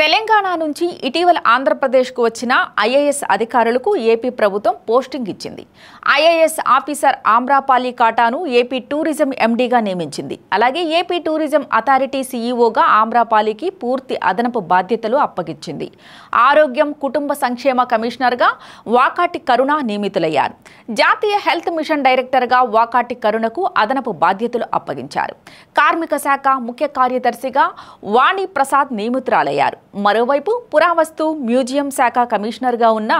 తెలంగాణ నుంచి ఇటీవల ఆంధ్రప్రదేశ్కు వచ్చిన ఐఏఎస్ అధికారులకు ఏపీ ప్రభుత్వం పోస్టింగ్ ఇచ్చింది ఐఏఎస్ ఆఫీసర్ ఆమ్రాపాలి కాటాను ఏపీ టూరిజం ఎండీగా నియమించింది అలాగే ఏపీ టూరిజం అథారిటీ సీఈఓగా ఆమ్రాపాలికి పూర్తి అదనపు బాధ్యతలు అప్పగించింది ఆరోగ్యం కుటుంబ సంక్షేమ కమిషనర్గా వాకాటి కరుణ నియమితులయ్యారు జాతీయ హెల్త్ మిషన్ డైరెక్టర్గా వాకాటి కరుణకు అదనపు బాధ్యతలు అప్పగించారు కార్మిక శాఖ ముఖ్య కార్యదర్శిగా వాణి ప్రసాద్ నియమితురాలయ్యారు మరోవైపు పురావస్తు మ్యూజియం శాఖ కమిషనర్గా ఉన్న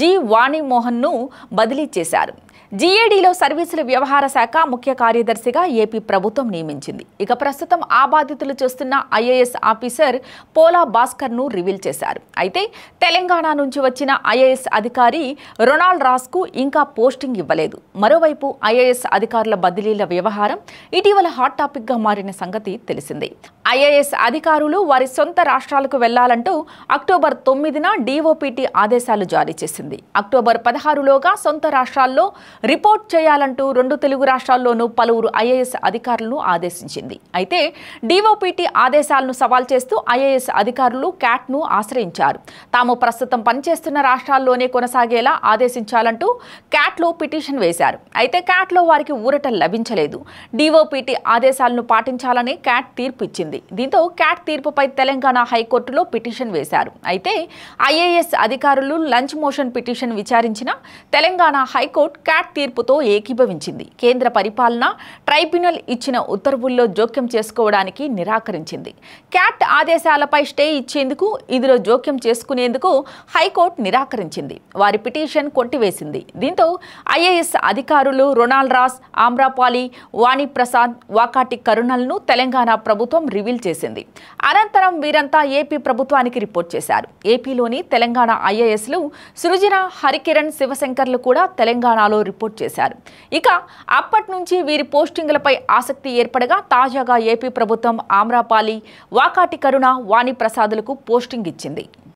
జి వాణిమోహన్ను బదిలీ చేశారు జీఏడీలో సర్వీసుల వ్యవహార శాఖ ముఖ్య కార్యదర్శిగా ఏపీ ప్రభుత్వం నియమించింది ఇక ప్రస్తుతం ఆ బాధితులు చూస్తున్న ఐఏఎస్ ఆఫీసర్ పోలా భాస్కర్ను రివీల్ చేశారు అయితే తెలంగాణ నుంచి వచ్చిన ఐఏఎస్ అధికారి రొనాల్డ్ కు ఇంకా పోస్టింగ్ ఇవ్వలేదు మరోవైపు ఐఏఎస్ అధికారుల బదిలీల వ్యవహారం ఇటీవల హాట్ టాపిక్గా మారిన సంగతి తెలిసిందే ఐఏఎస్ అధికారులు వారి సొంత రాష్ట్రాలకు వెళ్లాలంటూ అక్టోబర్ తొమ్మిదిన డీఓపీటీ ఆదేశాలు జారీ చేసింది అక్టోబర్ పదహారులోగా సొంత రాష్ట్రాల్లో రిపోర్ట్ చేయాలంటూ రెండు తెలుగు రాష్ట్రాల్లోనూ పలువురు ఐఏఎస్ అధికారులను ఆదేశించింది అయితే డీఓపీటీ ఆదేశాలను సవాల్ చేస్తూ ఐఏఎస్ అధికారులు క్యాట్ను ఆశ్రయించారు తాము ప్రస్తుతం పనిచేస్తున్న రాష్ట్రాల్లోనే కొనసాగేలా ఆదేశించాలంటూ క్యాట్లో పిటిషన్ వేశారు అయితే క్యాట్లో వారికి ఊరట లభించలేదు డీఓపీటీ ఆదేశాలను పాటించాలని క్యాట్ తీర్పు ఇచ్చింది దీంతో క్యాట్ తీర్పుపై తెలంగాణ హైకోర్టులో పిటిషన్ వేశారు అయితే ఐఏఎస్ అధికారులు లంచ్ మోషన్ పిటిషన్ విచారించిన తెలంగాణ హైకోర్టు క్యాట్ తీర్పుతో ఏకీభవించింది కేంద్ర పరిపాలన ట్రైబ్యునల్ ఇచ్చిన ఉత్తర్వుల్లో జోక్యం చేసుకోవడానికి నిరాకరించింది క్యాట్ ఆదేశాలపై స్టే ఇచ్చేందుకు ఇందులో జోక్యం చేసుకునేందుకు హైకోర్టు నిరాకరించింది వారి పిటిషన్ కొట్టివేసింది దీంతో ఐఏఎస్ అధికారులు రొనాల్ రాస్ ఆమ్రాపాలి వాణి ప్రసాద్ వాకాటి కరుణలను తెలంగాణ ప్రభుత్వం రివీల్ చేసింది అనంతరం వీరంతా ఏపీ ప్రభుత్వానికి రిపోర్ట్ చేశారు ఏపీలోని తెలంగాణ ఐఏఎస్లు సృజన హరికిరణ్ శివశంకర్లు కూడా తెలంగాణలో రిపోర్ట్ చేశారు ఇక అప్పటి నుంచి వీరి పోస్టింగ్లపై ఆసక్తి ఏర్పడగా తాజాగా ఏపీ ప్రభుత్వం ఆమ్రాపాలి వాకాటి కరుణ వాణిప్రసాదులకు పోస్టింగ్ ఇచ్చింది